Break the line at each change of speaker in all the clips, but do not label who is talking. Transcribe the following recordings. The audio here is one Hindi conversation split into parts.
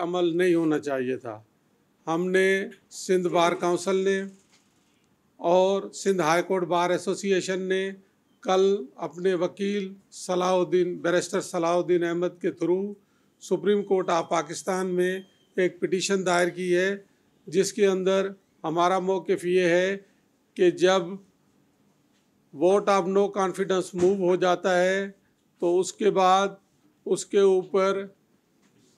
अमल नहीं होना चाहिए था हमने सिंध बार काउंसिल ने और Sindh high court bar association ने कल अपने वकील सलाहुद्दीन बैरिस्टर सलाहुद्दीन अहमद के through supreme court of Pakistan में एक पिटीशन दायर की है जिसके अंदर हमारा मौक़ ये है कि जब vote of no confidence move हो जाता है तो उसके बाद उसके ऊपर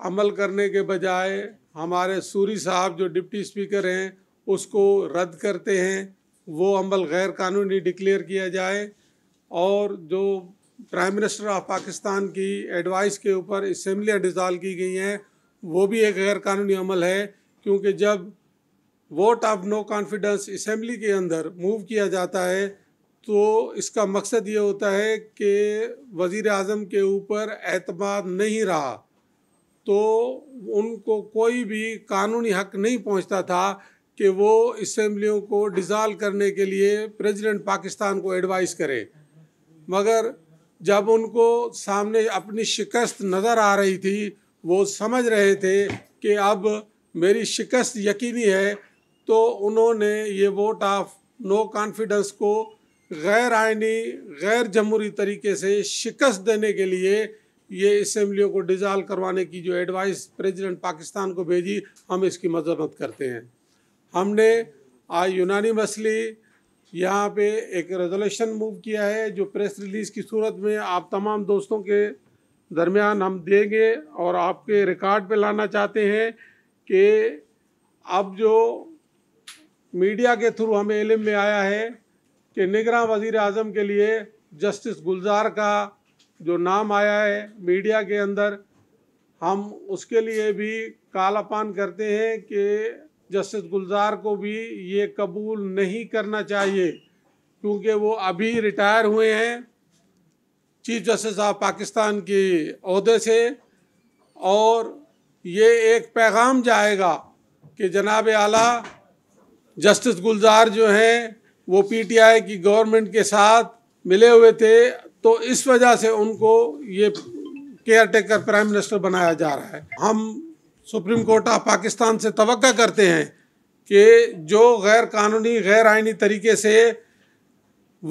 अमल करने के बजाय हमारे सूरी साहब जो डिप्टी स्पीकर हैं उसको रद्द करते हैं वो अमल गैर कानूनी डिक्लेयर किया जाए और जो प्राइम मिनिस्टर ऑफ पाकिस्तान की एडवाइस के ऊपर इसम्बलियाँ डिज़ाल की गई हैं वो भी एक गैर कानूनी अमल है क्योंकि जब vote of no confidence assembly के अंदर मूव किया जाता है तो इसका मकसद ये होता है कि वज़ी अजम के ऊपर अतमाद नहीं रहा तो उनको कोई भी कानूनी हक नहीं पहुंचता था कि वो इसम्बलियों को डिज़ाल्व करने के लिए प्रेसिडेंट पाकिस्तान को एडवाइस करे मगर जब उनको सामने अपनी शिकस्त नज़र आ रही थी वो समझ रहे थे कि अब मेरी शिकस्त यकीनी है तो उन्होंने ये वोट ऑफ नो कॉन्फिडेंस को गैर आइनी गैर जमहूरी तरीके से शिकस्त देने के लिए ये असम्बलियों को डिजाल करवाने की जो एडवाइस प्रेसिडेंट पाकिस्तान को भेजी हम इसकी मजम्मत करते हैं हमने आज यूनानी मसली यहाँ पे एक रेजोल्यूशन मूव किया है जो प्रेस रिलीज़ की सूरत में आप तमाम दोस्तों के दरमियान हम देंगे और आपके रिकॉर्ड पे लाना चाहते हैं कि अब जो मीडिया के थ्रू हमें इलम में आया है कि निगरान वज़ी अजम के लिए जस्टिस गुलजार का जो नाम आया है मीडिया के अंदर हम उसके लिए भी कालापान करते हैं कि जस्टिस गुलजार को भी ये कबूल नहीं करना चाहिए क्योंकि वो अभी रिटायर हुए हैं चीफ जस्टिस ऑफ पाकिस्तान के अहदे से और ये एक पैगाम जाएगा कि जनाब आला जस्टिस गुलजार जो हैं वो पीटीआई की गवर्नमेंट के साथ मिले हुए थे तो इस वजह से उनको ये केयर टेकर प्राइम मिनिस्टर बनाया जा रहा है हम सुप्रीम कोर्ट ऑफ पाकिस्तान से तवक्का करते हैं कि जो गैर कानूनी गैर आइनी तरीके से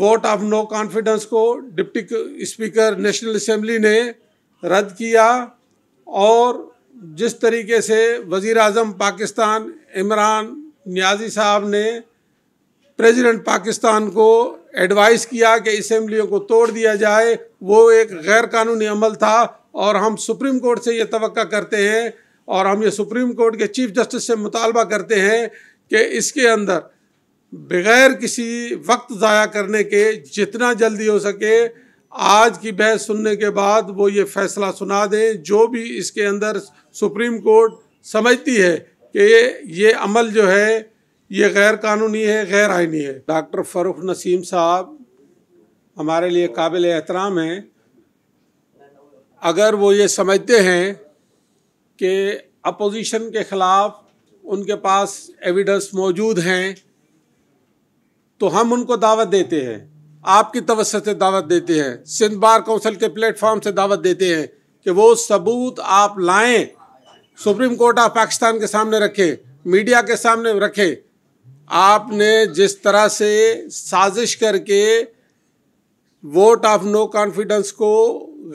वोट ऑफ नो कॉन्फिडेंस को डिप्टी स्पीकर नेशनल असम्बली ने रद्द किया और जिस तरीके से वज़ी अजम पाकिस्तान इमरान न्याजी साहब ने प्रेसिडेंट पाकिस्तान को एडवाइस किया कि इसम्बलियों को तोड़ दिया जाए वो एक गैर कानूनी अमल था और हम सुप्रीम कोर्ट से ये तो करते हैं और हम ये सुप्रीम कोर्ट के चीफ जस्टिस से मुतालबा करते हैं कि इसके अंदर बग़ैर किसी वक्त ज़ाया करने के जितना जल्दी हो सके आज की बहस सुनने के बाद वो ये फैसला सुना दें जो भी इसके अंदर सुप्रीम कोर्ट समझती है कि ये अमल जो है ये गैर कानूनी है गैर आइनी है डॉक्टर फ़रूख नसीम साहब हमारे लिए काबिल एहतराम हैं अगर वो ये समझते हैं कि अपोजिशन के ख़िलाफ़ उनके पास एविडेंस मौजूद हैं तो हम उनको दावत देते हैं आपकी तवस्त से दावत देते हैं सिंध बार काउंसिल के प्लेटफॉर्म से दावत देते हैं कि वो सबूत आप लाएं सुप्रीम कोर्ट ऑफ पाकिस्तान के सामने रखें मीडिया के सामने रखें आपने जिस तरह से साजिश करके वोट ऑफ नो कॉन्फिडेंस को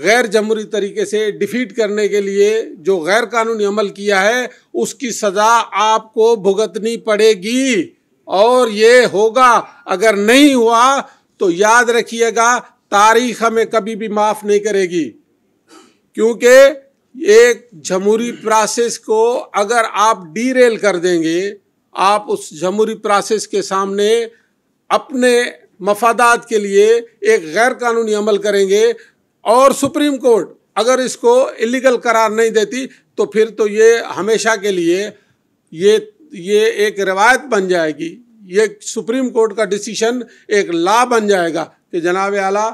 गैर जमहूरी तरीके से डिफीट करने के लिए जो गैर कानूनी अमल किया है उसकी सज़ा आपको भुगतनी पड़ेगी और ये होगा अगर नहीं हुआ तो याद रखिएगा तारीख हमें कभी भी माफ़ नहीं करेगी क्योंकि एक जमहूरी प्रोसेस को अगर आप डीरेल कर देंगे आप उस जमहूरी प्रोसेस के सामने अपने मफादात के लिए एक गैर कानूनी अमल करेंगे और सुप्रीम कोर्ट अगर इसको इलीगल करार नहीं देती तो फिर तो ये हमेशा के लिए ये ये एक रिवायत बन जाएगी ये सुप्रीम कोर्ट का डिसीशन एक ला बन जाएगा कि जनाब आला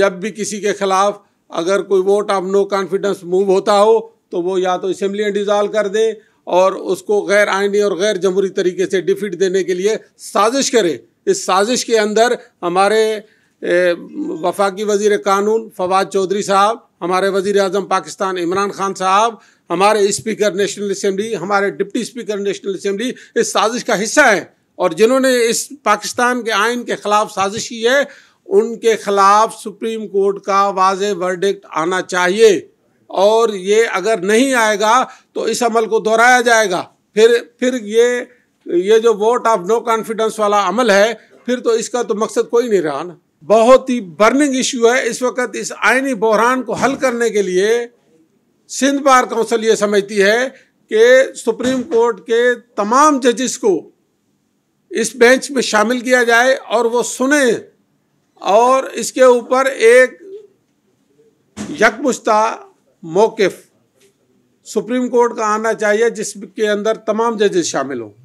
जब भी किसी के ख़िलाफ़ अगर कोई vote of no confidence move होता हो तो वो या तो असम्बलियाँ डिजॉल्व कर दे और उसको गैर आइनी और गैर जमहूरी तरीके से डिफीट देने के लिए साजिश करें इस साजिश के अंदर हमारे वफाकी वजीर कानून फवाद चौधरी साहब हमारे वजीर अजम पाकिस्तान इमरान खान साहब हमारे स्पीकर नेशनल असम्बली हमारे डिप्टी स्पीकर नेशनल असम्बली इस साजिश का हिस्सा है और जिन्होंने इस पाकिस्तान के आइन के ख़िलाफ़ साजिश की है उनके ख़िलाफ़ सुप्रीम कोर्ट का वाज वर्डिक्ट आना चाहिए और ये अगर नहीं आएगा तो इस अमल को दोहराया जाएगा फिर फिर ये ये जो वोट ऑफ नो कॉन्फिडेंस वाला अमल है फिर तो इसका तो मकसद कोई नहीं रहा ना बहुत ही बर्निंग इशू है इस वक्त इस आइनी बहरान को हल करने के लिए सिंध बार काउंसिल ये समझती है कि सुप्रीम कोर्ट के तमाम जजिस को इस बेंच में शामिल किया जाए और वो सुने और इसके ऊपर एक यकमुश्ता मौकफ सुप्रीम कोर्ट का आना चाहिए जिसके अंदर तमाम जजेस शामिल हों